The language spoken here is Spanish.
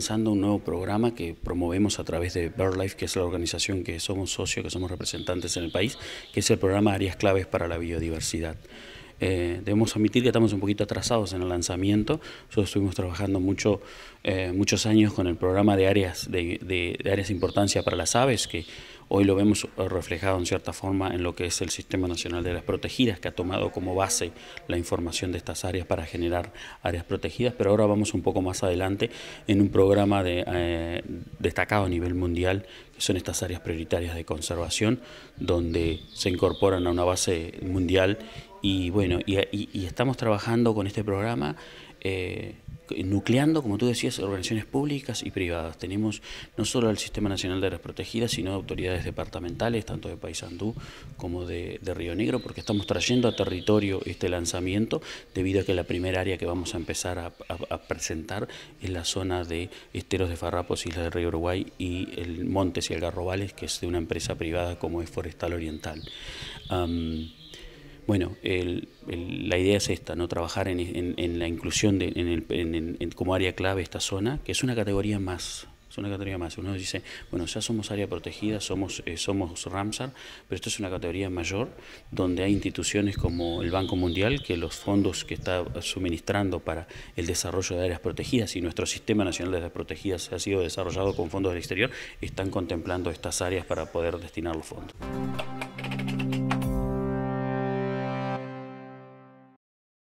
lanzando un nuevo programa que promovemos a través de BirdLife, que es la organización que somos socios, que somos representantes en el país, que es el programa Áreas Claves para la Biodiversidad. Eh, debemos admitir que estamos un poquito atrasados en el lanzamiento. Nosotros estuvimos trabajando mucho, eh, muchos años con el programa de áreas de, áreas importancia para las aves, que Hoy lo vemos eh, reflejado en cierta forma en lo que es el Sistema Nacional de Áreas Protegidas, que ha tomado como base la información de estas áreas para generar áreas protegidas, pero ahora vamos un poco más adelante en un programa de, eh, destacado a nivel mundial, que son estas áreas prioritarias de conservación, donde se incorporan a una base mundial y bueno, y, estamos trabajando con este programa. Eh, nucleando, como tú decías, organizaciones públicas y privadas. Tenemos no solo el Sistema Nacional de Áreas Protegidas, sino autoridades departamentales, tanto de Paysandú como de, Río Negro, porque estamos trayendo a territorio este lanzamiento, debido a que la primera área que vamos a empezar a, presentar es la zona de Esteros de Farrapos, Islas del Río Uruguay y el Montes y el Garrobales, que es de una empresa privada como es Forestal Oriental. Bueno, la idea es esta, ¿no? trabajar en, la inclusión como área clave esta zona, que es una categoría más. Es una categoría más. Uno dice, bueno, ya somos área protegida, somos, eh, somos Ramsar, pero esto es una categoría mayor donde hay instituciones como el Banco Mundial, que los fondos que está suministrando para el desarrollo de áreas protegidas y nuestro Sistema Nacional de Áreas Protegidas ha sido desarrollado con fondos del exterior, están contemplando estas áreas para poder destinar los fondos.